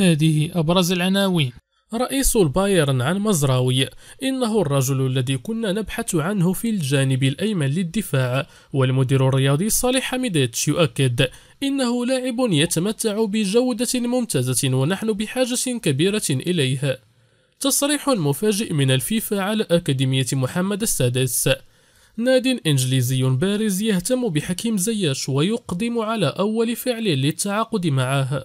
هذه أبرز العناوين رئيس البايرن عن مزراوي إنه الرجل الذي كنا نبحث عنه في الجانب الأيمن للدفاع والمدير الرياضي صالح حميديتش يؤكد إنه لاعب يتمتع بجودة ممتازة ونحن بحاجة كبيرة إليها تصريح مفاجئ من الفيفا على أكاديمية محمد السادس ناد إنجليزي بارز يهتم بحكيم زياش ويقدم على أول فعل للتعاقد معه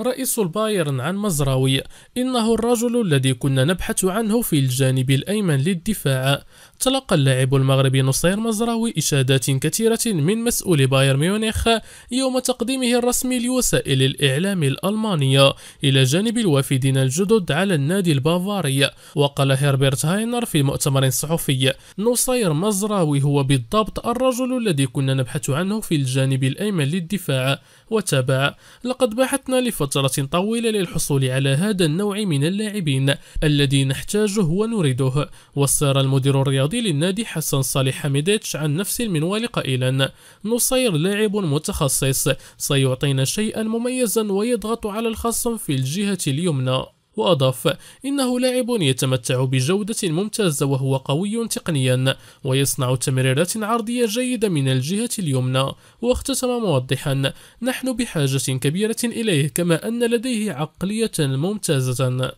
رئيس البايرن عن مزراوي إنه الرجل الذي كنا نبحث عنه في الجانب الأيمن للدفاع تلقى اللاعب المغربي نصير مزراوي إشادات كثيرة من مسؤول باير ميونخ يوم تقديمه الرسمي لوسائل الإعلام الألمانية إلى جانب الوافدين الجدد على النادي البافاري وقال هربرت هاينر في مؤتمر صحفي نصير مزراوي هو بالضبط الرجل الذي كنا نبحث عنه في الجانب الأيمن للدفاع وتابع لقد بحثنا لفترة فترة طويلة للحصول على هذا النوع من اللاعبين الذي نحتاجه ونريده وصار المدير الرياضي للنادي حسن صالح حميديتش عن نفس المنوال قائلا نصير لاعب متخصص سيعطينا شيئا مميزا ويضغط على الخصم في الجهة اليمنى وأضاف إنه لاعب يتمتع بجودة ممتازة وهو قوي تقنيا ويصنع تمريرات عرضية جيدة من الجهة اليمنى واختتم موضحا نحن بحاجة كبيرة إليه كما أن لديه عقلية ممتازة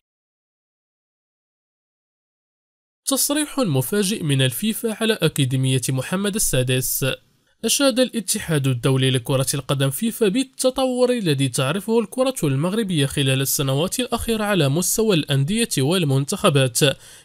تصريح مفاجئ من الفيفا على أكاديمية محمد السادس أشاد الاتحاد الدولي لكرة القدم فيفا بالتطور الذي تعرفه الكرة المغربية خلال السنوات الأخيرة على مستوى الأندية والمنتخبات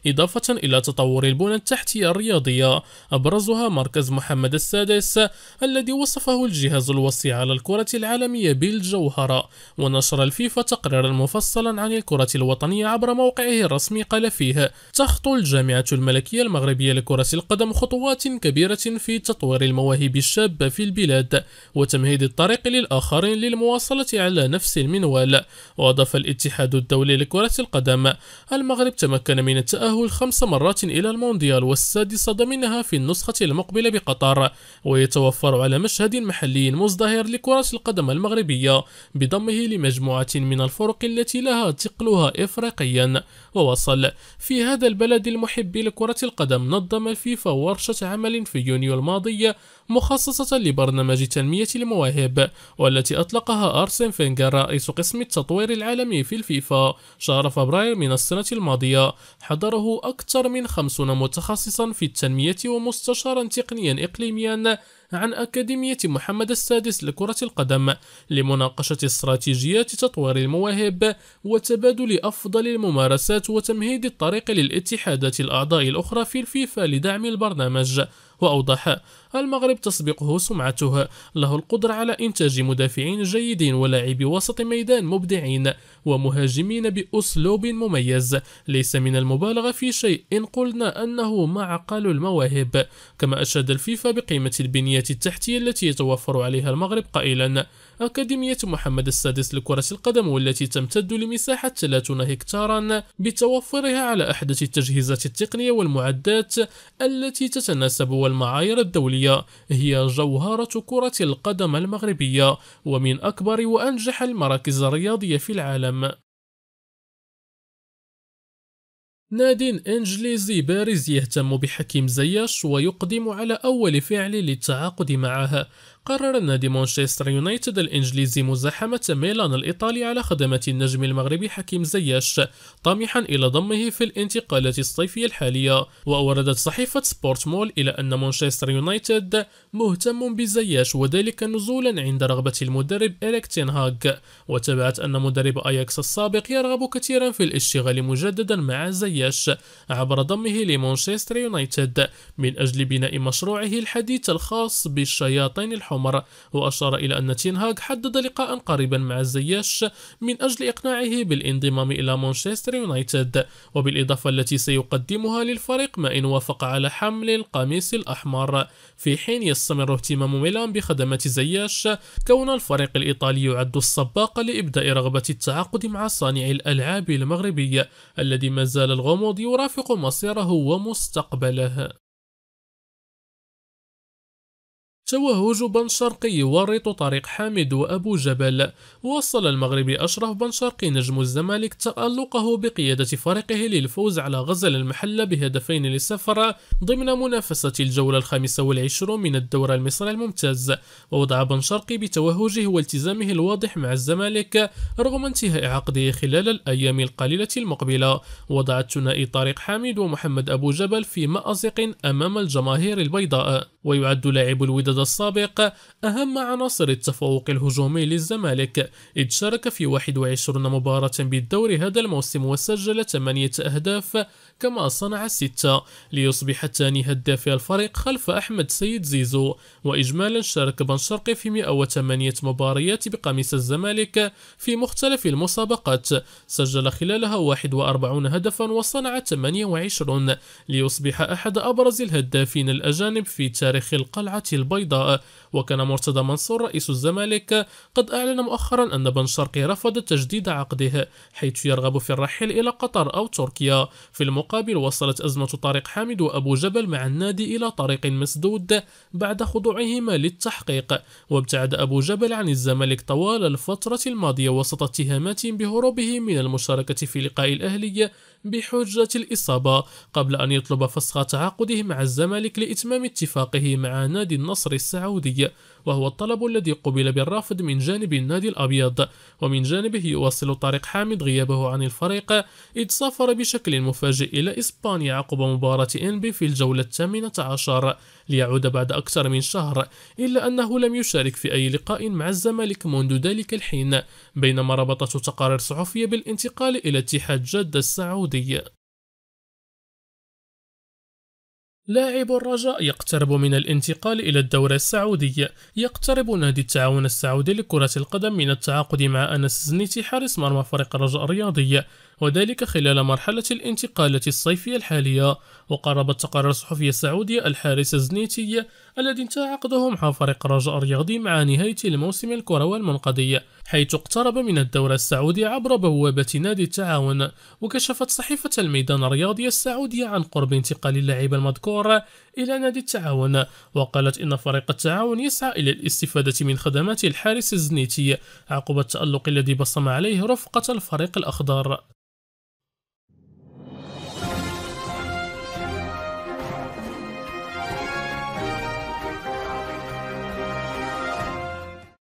إضافة إلى تطور البنى التحتية الرياضية أبرزها مركز محمد السادس الذي وصفه الجهاز الوصي على الكرة العالمية بالجوهرة ونشر الفيفا تقريرا مفصلا عن الكرة الوطنية عبر موقعه الرسمي قال فيه تخطو الجامعة الملكية المغربية لكرة القدم خطوات كبيرة في تطوير المواهب الشابة في البلاد وتمهيد الطريق للآخرين للمواصلة على نفس المنوال وأضاف الاتحاد الدولي لكرة القدم المغرب تمكن من التأهل خمس مرات إلى المونديال والسادسة ضمنها في النسخة المقبلة بقطر ويتوفر على مشهد محلي مزدهر لكرة القدم المغربية بضمه لمجموعة من الفرق التي لها ثقلها إفريقيا ووصل في هذا البلد المحب لكرة القدم نظم الفيفا ورشة عمل في يونيو الماضي مخصصة مخصصة لبرنامج تنمية المواهب والتي أطلقها أرسن فينجر رئيس قسم التطوير العالمي في الفيفا شهر فبراير من السنة الماضية حضره أكثر من 50 متخصصا في التنمية ومستشارا تقنيا إقليميا عن أكاديمية محمد السادس لكرة القدم لمناقشة استراتيجيات تطوير المواهب وتبادل أفضل الممارسات وتمهيد الطريق للاتحادات الأعضاء الأخرى في الفيفا لدعم البرنامج وأوضح المغرب تسبقه سمعته له القدرة على إنتاج مدافعين جيدين ولاعبي وسط ميدان مبدعين ومهاجمين بأسلوب مميز ليس من المبالغة في شيء إن قلنا أنه معقل المواهب كما أشاد الفيفا بقيمة البنية التحتية التي يتوفر عليها المغرب قائلا أكاديمية محمد السادس لكرة القدم والتي تمتد لمساحة 30 هكتارا بتوفرها على أحدث التجهيزات التقنية والمعدات التي تتناسب والمعايير الدولية هي جوهرة كرة القدم المغربية ومن أكبر وأنجح المراكز الرياضية في العالم نادي إنجليزي بارز يهتم بحكيم زياش ويقدم على أول فعل للتعاقد معه قرر نادي مانشستر يونايتد الإنجليزي مزاحمة ميلان الإيطالي على خدمة النجم المغربي حكيم زياش طامحا إلى ضمه في الانتقالات الصيفية الحالية وأوردت صحيفة سبورت مول إلى أن مانشستر يونايتد مهتم بزياش وذلك نزولا عند رغبة المدرب إريك تينهاغ وتبعت أن مدرب أياكس السابق يرغب كثيرا في الاشتغال مجددا مع زياش عبر ضمه لمانشستر يونايتد من أجل بناء مشروعه الحديث الخاص بالشياطين الحمر حمر وأشار إلى أن هاغ حدد لقاء قريبا مع الزياش من أجل إقناعه بالانضمام إلى مانشستر يونايتد وبالإضافة التي سيقدمها للفريق ما إن وافق على حمل القميص الأحمر في حين يستمر اهتمام ميلان بخدمة زياش كون الفريق الإيطالي يعد السباق لإبداء رغبة التعاقد مع صانع الألعاب المغربي الذي ما زال الغموض يرافق مصيره ومستقبله توهج بن شرقي يورط طريق حامد وأبو جبل وصل المغربي أشرف بن شرقي نجم الزمالك تألقه بقيادة فريقه للفوز على غزل المحلة بهدفين للسفر ضمن منافسة الجولة الخامسة والعشرون من الدورة المصري الممتاز ووضع بن شرقي بتوهجه والتزامه الواضح مع الزمالك رغم انتهاء عقده خلال الأيام القليلة المقبلة وضع الثنائي طارق حامد ومحمد أبو جبل في مأزق أمام الجماهير البيضاء ويعد لاعب الوداد عدد السابق أهم عناصر التفوق الهجومي للزمالك إذ شارك في 21 مباراة بالدوري هذا الموسم وسجل 8 أهداف كما صنع 6 ليصبح ثاني هداف الفريق خلف أحمد سيد زيزو وإجمالا شارك بن شرقي في 108 مباريات بقميص الزمالك في مختلف المسابقات سجل خلالها 41 هدفا وصنع 28 ليصبح أحد أبرز الهدافين الأجانب في تاريخ القلعة البيضاء البيضاء وكان مرتضى منصور رئيس الزمالك قد أعلن مؤخرا أن بن شرقي رفض تجديد عقده حيث يرغب في الرحيل إلى قطر أو تركيا في المقابل وصلت أزمة طارق حامد وأبو جبل مع النادي إلى طريق مسدود بعد خضوعهما للتحقيق وابتعد أبو جبل عن الزمالك طوال الفترة الماضية وسط اتهامات بهروبه من المشاركة في لقاء الأهلي بحجة الإصابة قبل أن يطلب فسخ تعاقده مع الزمالك لإتمام اتفاقه مع نادي النصر السعودي وهو الطلب الذي قبل بالرافض من جانب النادي الأبيض ومن جانبه يواصل طارق حامد غيابه عن الفريق إذ سافر بشكل مفاجئ إلى إسبانيا عقب مباراة إنبي في الجولة الثامنة عشر ليعود بعد أكثر من شهر إلا أنه لم يشارك في أي لقاء مع الزمالك منذ ذلك الحين بينما ربطته تقارير صحفية بالانتقال إلى اتحاد جدة السعودي الرياضية لاعب الرجاء يقترب من الانتقال إلى الدورة السعودية يقترب نادي التعاون السعودي لكرة القدم من التعاقد مع أنس زنيتي حارس مرمى فريق الرجاء الرياضي وذلك خلال مرحلة الانتقالة الصيفية الحالية وقربت تقرير الصحفية السعودية الحارس الزنيتي الذي انتهى عقده مع فريق رجاء الرياضي مع نهاية الموسم الكروي المنقضي حيث اقترب من الدورة السعودية عبر بوابة نادي التعاون وكشفت صحيفة الميدان الرياضي السعودية عن قرب انتقال اللاعب المذكور إلى نادي التعاون وقالت إن فريق التعاون يسعى إلى الاستفادة من خدمات الحارس الزنيتي عقب التألق الذي بصم عليه رفقة الفريق الأخضر